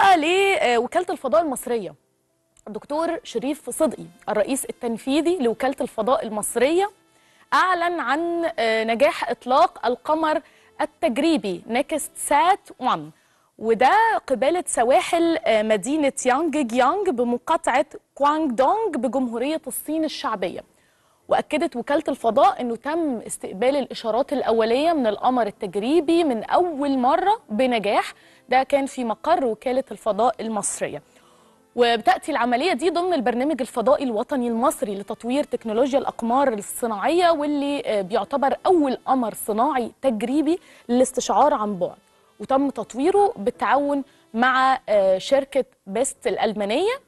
بقى لوكاله آه، الفضاء المصريه الدكتور شريف صدقي الرئيس التنفيذي لوكاله الفضاء المصريه اعلن عن آه، نجاح اطلاق القمر التجريبي نكست سات 1 وده قبالة سواحل آه، مدينة يانج جيانج بمقاطعة كوانغ دونغ بجمهورية الصين الشعبية واكدت وكاله الفضاء انه تم استقبال الاشارات الاوليه من القمر التجريبي من اول مره بنجاح ده كان في مقر وكاله الفضاء المصريه وبتاتي العمليه دي ضمن البرنامج الفضائي الوطني المصري لتطوير تكنولوجيا الاقمار الصناعيه واللي آه، بيعتبر اول قمر صناعي تجريبي للاستشعار عن بعد وتم تطويره بالتعاون مع آه، شركه بيست الالمانيه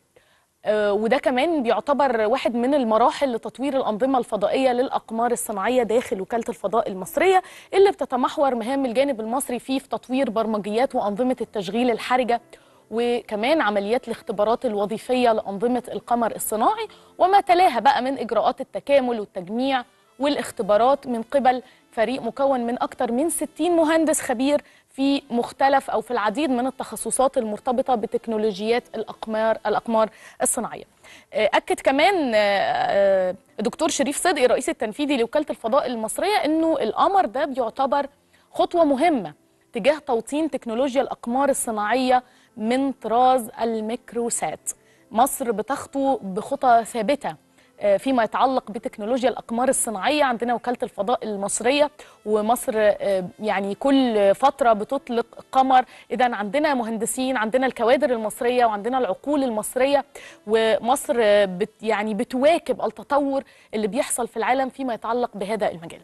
آه، وده كمان بيعتبر واحد من المراحل لتطوير الأنظمة الفضائية للأقمار الصناعية داخل وكالة الفضاء المصرية اللي بتتمحور مهام الجانب المصري فيه في تطوير برمجيات وأنظمة التشغيل الحرجة وكمان عمليات الاختبارات الوظيفية لأنظمة القمر الصناعي وما تلاها بقى من إجراءات التكامل والتجميع والاختبارات من قبل فريق مكون من أكثر من 60 مهندس خبير في مختلف أو في العديد من التخصصات المرتبطة بتكنولوجيات الأقمار الأقمار الصناعية. آه، أكد كمان آه، آه، دكتور شريف صدقي الرئيس التنفيذي لوكالة الفضاء المصرية إنه القمر ده بيعتبر خطوة مهمة تجاه توطين تكنولوجيا الأقمار الصناعية من طراز الميكروسات. مصر بتخطو بخطى ثابتة آه، فيما يتعلق بتكنولوجيا الأقمار الصناعية عندنا وكالة الفضاء المصرية ومصر آه، يعني كل فترة بتطلق قمر إذا عندنا مهندسين عندنا الكوادر المصرية وعندنا العقول المصرية ومصر آه، بت يعني بتواكب التطور اللي بيحصل في العالم فيما يتعلق بهذا المجال